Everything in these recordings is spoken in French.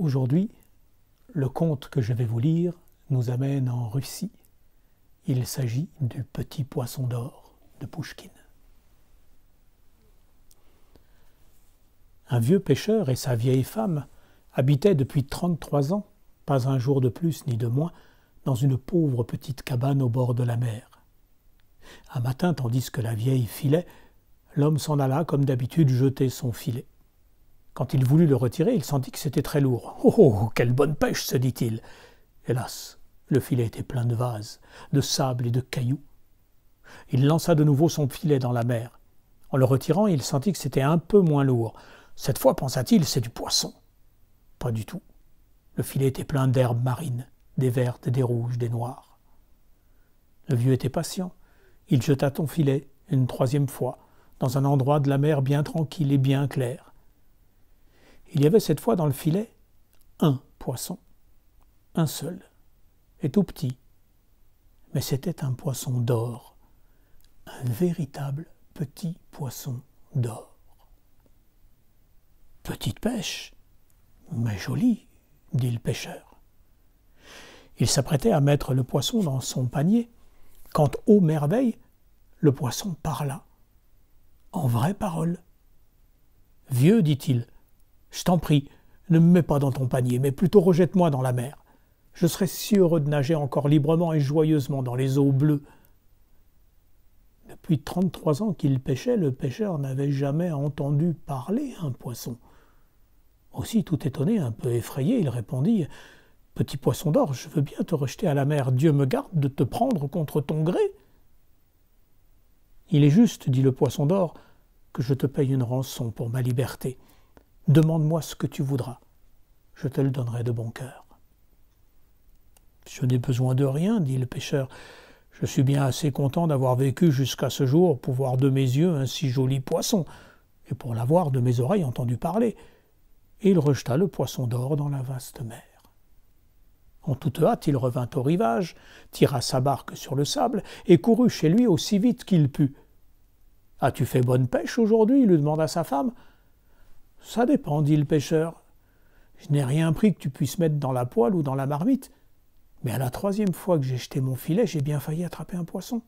Aujourd'hui, le conte que je vais vous lire nous amène en Russie. Il s'agit du Petit Poisson d'or de Pouchkine. Un vieux pêcheur et sa vieille femme habitaient depuis 33 ans, pas un jour de plus ni de moins, dans une pauvre petite cabane au bord de la mer. Un matin, tandis que la vieille filait, l'homme s'en alla comme d'habitude jeter son filet. Quand il voulut le retirer, il sentit que c'était très lourd. Oh, oh, quelle bonne pêche se dit-il. Hélas, le filet était plein de vases, de sable et de cailloux. Il lança de nouveau son filet dans la mer. En le retirant, il sentit que c'était un peu moins lourd. Cette fois, pensa-t-il, c'est du poisson. Pas du tout. Le filet était plein d'herbes marines, des vertes, des rouges, des noires. Le vieux était patient. Il jeta ton filet, une troisième fois, dans un endroit de la mer bien tranquille et bien clair. Il y avait cette fois dans le filet un poisson, un seul, et tout petit. Mais c'était un poisson d'or, un véritable petit poisson d'or. Petite pêche, mais jolie, dit le pêcheur. Il s'apprêtait à mettre le poisson dans son panier, quand, ô merveille, le poisson parla, en vraie parole. « Vieux, dit-il, je t'en prie, ne me mets pas dans ton panier, mais plutôt rejette-moi dans la mer. Je serai si heureux de nager encore librement et joyeusement dans les eaux bleues. Depuis trente-trois ans qu'il pêchait, le pêcheur n'avait jamais entendu parler un poisson. Aussi, tout étonné, un peu effrayé, il répondit Petit poisson d'or, je veux bien te rejeter à la mer. Dieu me garde de te prendre contre ton gré. Il est juste, dit le poisson d'or, que je te paye une rançon pour ma liberté. Demande-moi ce que tu voudras, je te le donnerai de bon cœur. Je n'ai besoin de rien, dit le pêcheur. Je suis bien assez content d'avoir vécu jusqu'à ce jour pour voir de mes yeux un si joli poisson, et pour l'avoir de mes oreilles entendu parler. Et il rejeta le poisson d'or dans la vaste mer. En toute hâte, il revint au rivage, tira sa barque sur le sable, et courut chez lui aussi vite qu'il put. As-tu fait bonne pêche aujourd'hui lui demanda sa femme. Ça dépend, dit le pêcheur. Je n'ai rien pris que tu puisses mettre dans la poêle ou dans la marmite, mais à la troisième fois que j'ai jeté mon filet, j'ai bien failli attraper un poisson.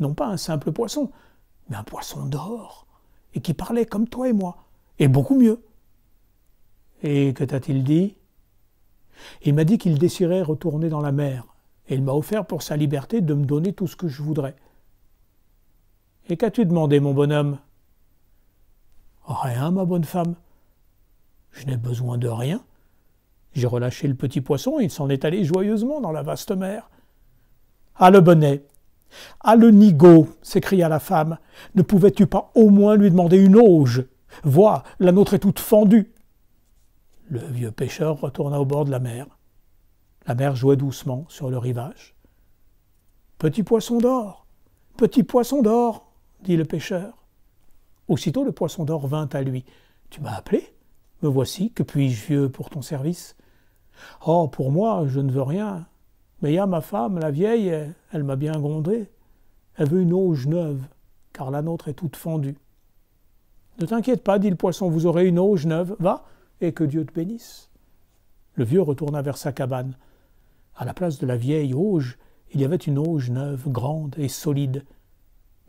Non pas un simple poisson, mais un poisson d'or, et qui parlait comme toi et moi, et beaucoup mieux. Et que t'a-t-il dit Il m'a dit qu'il désirait retourner dans la mer, et il m'a offert pour sa liberté de me donner tout ce que je voudrais. Et qu'as-tu demandé, mon bonhomme Rien, ma bonne femme. Je n'ai besoin de rien. J'ai relâché le petit poisson et il s'en est allé joyeusement dans la vaste mer. Ah le bonnet Ah le nigaud s'écria la femme. Ne pouvais-tu pas au moins lui demander une auge Vois, la nôtre est toute fendue. Le vieux pêcheur retourna au bord de la mer. La mer jouait doucement sur le rivage. Petit poisson d'or Petit poisson d'or dit le pêcheur. Aussitôt le poisson d'or vint à lui. Tu m'as appelé Me voici, que puis-je vieux, pour ton service Oh, pour moi, je ne veux rien. Mais il y a ma femme, la vieille, elle, elle m'a bien grondé. Elle veut une auge neuve, car la nôtre est toute fendue. Ne t'inquiète pas, dit le poisson, vous aurez une auge neuve. Va, et que Dieu te bénisse. Le vieux retourna vers sa cabane. À la place de la vieille auge, il y avait une auge neuve, grande et solide,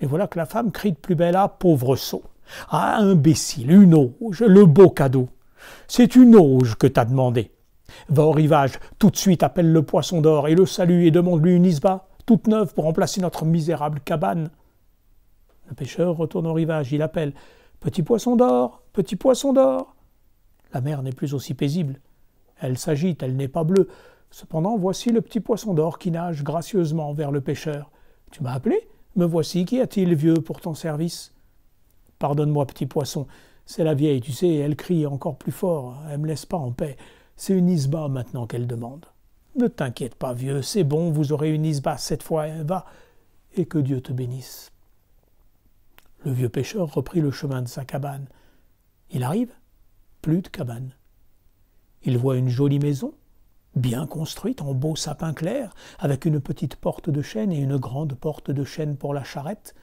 et voilà que la femme crie de plus belle à ah, pauvre sot Ah, imbécile, une auge, le beau cadeau C'est une auge que t'as demandé. Va au rivage, tout de suite appelle le poisson d'or et le salue et demande-lui une isba, toute neuve pour remplacer notre misérable cabane. Le pêcheur retourne au rivage, il appelle Petit poisson d'or, petit poisson d'or. La mer n'est plus aussi paisible. Elle s'agite, elle n'est pas bleue. Cependant, voici le petit poisson d'or qui nage gracieusement vers le pêcheur. Tu m'as appelé me voici, qu'y a-t-il, vieux, pour ton service Pardonne-moi, petit poisson, c'est la vieille, tu sais, elle crie encore plus fort, elle me laisse pas en paix. C'est une isba maintenant qu'elle demande. Ne t'inquiète pas, vieux, c'est bon, vous aurez une isba cette fois, va, et que Dieu te bénisse. Le vieux pêcheur reprit le chemin de sa cabane. Il arrive, plus de cabane. Il voit une jolie maison, bien construite, en beau sapin clair, avec une petite porte de chêne et une grande porte de chêne pour la charrette.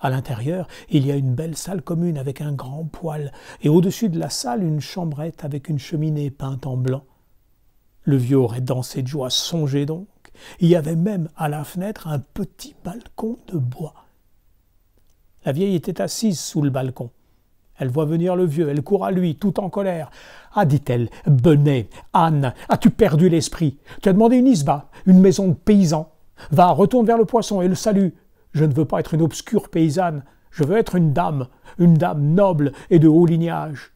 À l'intérieur, il y a une belle salle commune avec un grand poêle, et au-dessus de la salle, une chambrette avec une cheminée peinte en blanc. Le vieux aurait dansé de joie, songez donc. Il y avait même à la fenêtre un petit balcon de bois. La vieille était assise sous le balcon. Elle voit venir le vieux, elle court à lui, tout en colère. Ah, dit-elle, Benet, Anne, as-tu perdu l'esprit Tu as demandé une isba, une maison de paysan. Va, retourne vers le poisson et le salue. Je ne veux pas être une obscure paysanne, je veux être une dame, une dame noble et de haut lignage.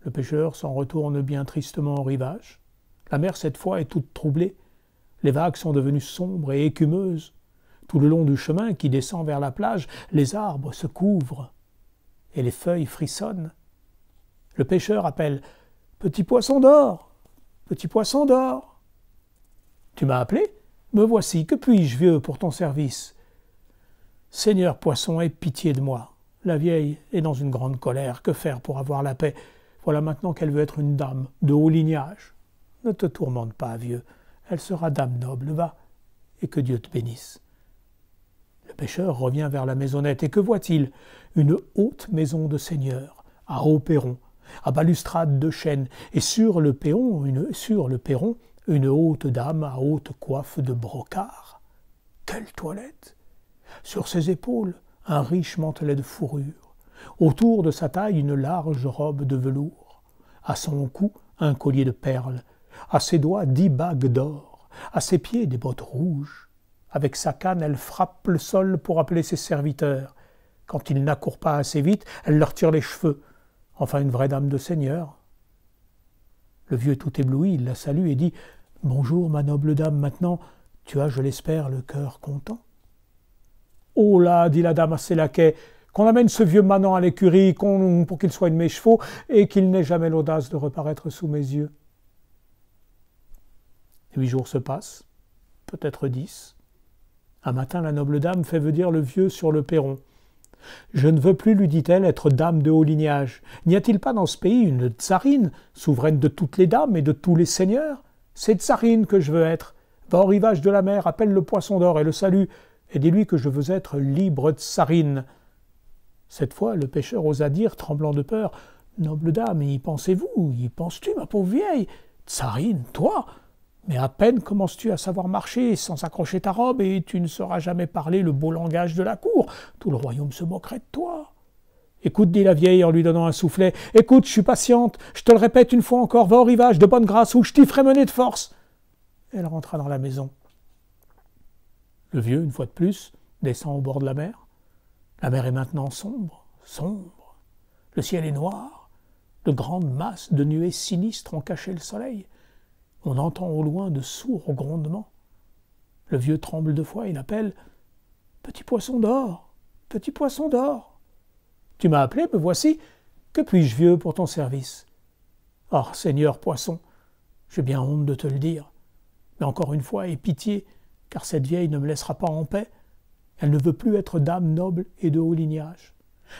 Le pêcheur s'en retourne bien tristement au rivage. La mer, cette fois, est toute troublée. Les vagues sont devenues sombres et écumeuses. Tout le long du chemin qui descend vers la plage, les arbres se couvrent et les feuilles frissonnent. Le pêcheur appelle Petit poisson d'or Petit poisson d'or Tu m'as appelé Me voici, que puis-je, vieux, pour ton service Seigneur poisson, aie pitié de moi. La vieille est dans une grande colère. Que faire pour avoir la paix Voilà maintenant qu'elle veut être une dame de haut lignage. Ne te tourmente pas, vieux. Elle sera dame noble, va, et que Dieu te bénisse. Le pêcheur revient vers la maisonnette et que voit-il Une haute maison de seigneur, à haut perron, à balustrade de chêne, et sur le perron, une, sur le perron, une haute dame à haute coiffe de brocart. Quelle toilette Sur ses épaules, un riche mantelet de fourrure. Autour de sa taille, une large robe de velours. À son cou, un collier de perles. À ses doigts, dix bagues d'or. À ses pieds, des bottes rouges. Avec sa canne, elle frappe le sol pour appeler ses serviteurs. Quand ils n'accourent pas assez vite, elle leur tire les cheveux. Enfin, une vraie dame de seigneur. Le vieux, tout ébloui, il la salue et dit Bonjour, ma noble dame, maintenant, tu as, je l'espère, le cœur content. Oh là, dit la dame à ses laquais, qu'on amène ce vieux manant à l'écurie pour qu'il une mes chevaux et qu'il n'ait jamais l'audace de reparaître sous mes yeux. Huit jours se passent, peut-être dix. Un matin, la noble dame fait venir le vieux sur le perron. Je ne veux plus, lui dit-elle, être dame de haut lignage. N'y a-t-il pas dans ce pays une tsarine, souveraine de toutes les dames et de tous les seigneurs C'est tsarine que je veux être. Va au rivage de la mer, appelle le poisson d'or et le salue, et dis-lui que je veux être libre tsarine. Cette fois, le pêcheur osa dire, tremblant de peur Noble dame, y pensez-vous Y penses-tu, ma pauvre vieille Tsarine, toi mais à peine commences-tu à savoir marcher sans accrocher ta robe, et tu ne sauras jamais parler le beau langage de la cour. Tout le royaume se moquerait de toi. Écoute, dit la vieille en lui donnant un soufflet, écoute, je suis patiente, je te le répète une fois encore, va au rivage, de bonne grâce, ou je t'y ferai mener de force. Elle rentra dans la maison. Le vieux, une fois de plus, descend au bord de la mer. La mer est maintenant sombre, sombre. Le ciel est noir. De grandes masses de nuées sinistres ont caché le soleil. On entend au loin de sourds grondements. Le vieux tremble de foi, il appelle Petit poisson d'or, petit poisson d'or. Tu m'as appelé, me voici. Que puis-je, vieux, pour ton service Ah, oh, seigneur poisson, j'ai bien honte de te le dire. Mais encore une fois, aie pitié, car cette vieille ne me laissera pas en paix. Elle ne veut plus être dame noble et de haut lignage.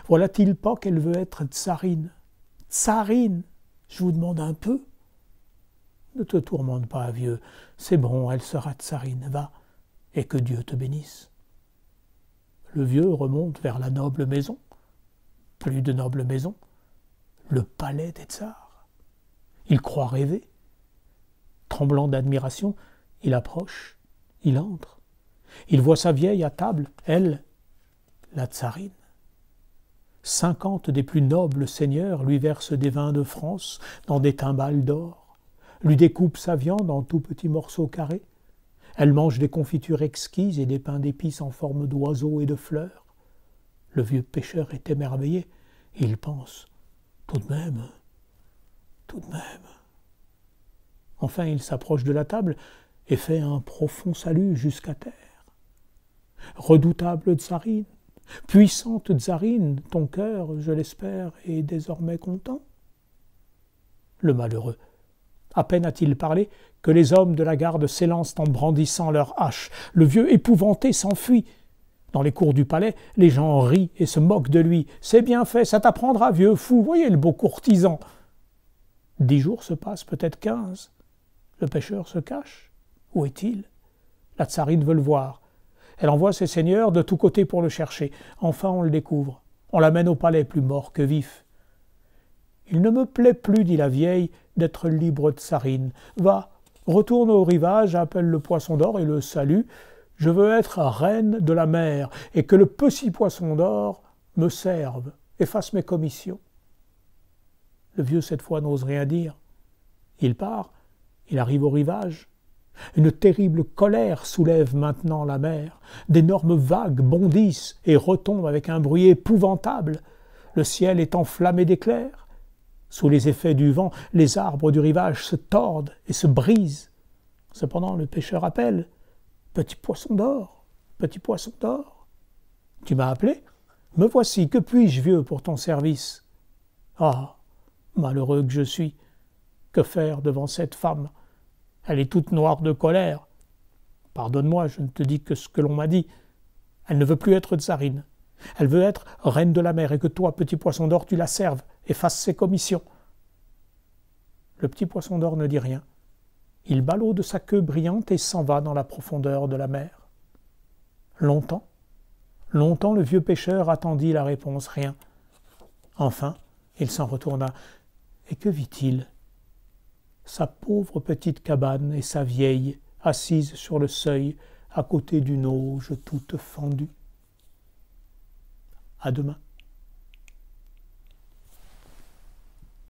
Voilà-t-il pas qu'elle veut être tsarine Tsarine Je vous demande un peu. Ne te tourmente pas, vieux, c'est bon, elle sera tsarine, va, et que Dieu te bénisse. Le vieux remonte vers la noble maison. Plus de noble maison, le palais des tsars. Il croit rêver. Tremblant d'admiration, il approche, il entre. Il voit sa vieille à table, elle, la tsarine. Cinquante des plus nobles seigneurs lui versent des vins de France dans des timbales d'or lui découpe sa viande en tout petits morceaux carrés. Elle mange des confitures exquises et des pains d'épices en forme d'oiseaux et de fleurs. Le vieux pêcheur est émerveillé. Il pense Tout de même, tout de même. Enfin, il s'approche de la table et fait un profond salut jusqu'à terre. Redoutable tsarine, puissante tsarine, ton cœur, je l'espère, est désormais content. Le malheureux à peine a-t-il parlé que les hommes de la garde s'élancent en brandissant leurs haches. Le vieux épouvanté s'enfuit. Dans les cours du palais, les gens rient et se moquent de lui. C'est bien fait, ça t'apprendra, vieux fou, voyez le beau courtisan. Dix jours se passent, peut-être quinze. Le pêcheur se cache. Où est-il La tsarine veut le voir. Elle envoie ses seigneurs de tous côtés pour le chercher. Enfin, on le découvre. On l'amène au palais, plus mort que vif. Il ne me plaît plus, dit la vieille, d'être libre de sarine. Va, retourne au rivage, appelle le poisson d'or et le salue. Je veux être reine de la mer et que le petit poisson d'or me serve et fasse mes commissions. Le vieux, cette fois, n'ose rien dire. Il part, il arrive au rivage. Une terrible colère soulève maintenant la mer. D'énormes vagues bondissent et retombent avec un bruit épouvantable. Le ciel est enflammé d'éclairs. Sous les effets du vent, les arbres du rivage se tordent et se brisent. Cependant, le pêcheur appelle Petit poisson d'or, petit poisson d'or. Tu m'as appelé Me voici, que puis-je, vieux, pour ton service Ah, malheureux que je suis, que faire devant cette femme Elle est toute noire de colère. Pardonne-moi, je ne te dis que ce que l'on m'a dit. Elle ne veut plus être tsarine. Elle veut être reine de la mer et que toi, petit poisson d'or, tu la serves et fasse ses commissions. Le petit poisson d'or ne dit rien. Il ballot de sa queue brillante et s'en va dans la profondeur de la mer. Longtemps, longtemps le vieux pêcheur attendit la réponse, rien. Enfin, il s'en retourna. Et que vit-il Sa pauvre petite cabane et sa vieille, assise sur le seuil, à côté d'une auge toute fendue. À demain.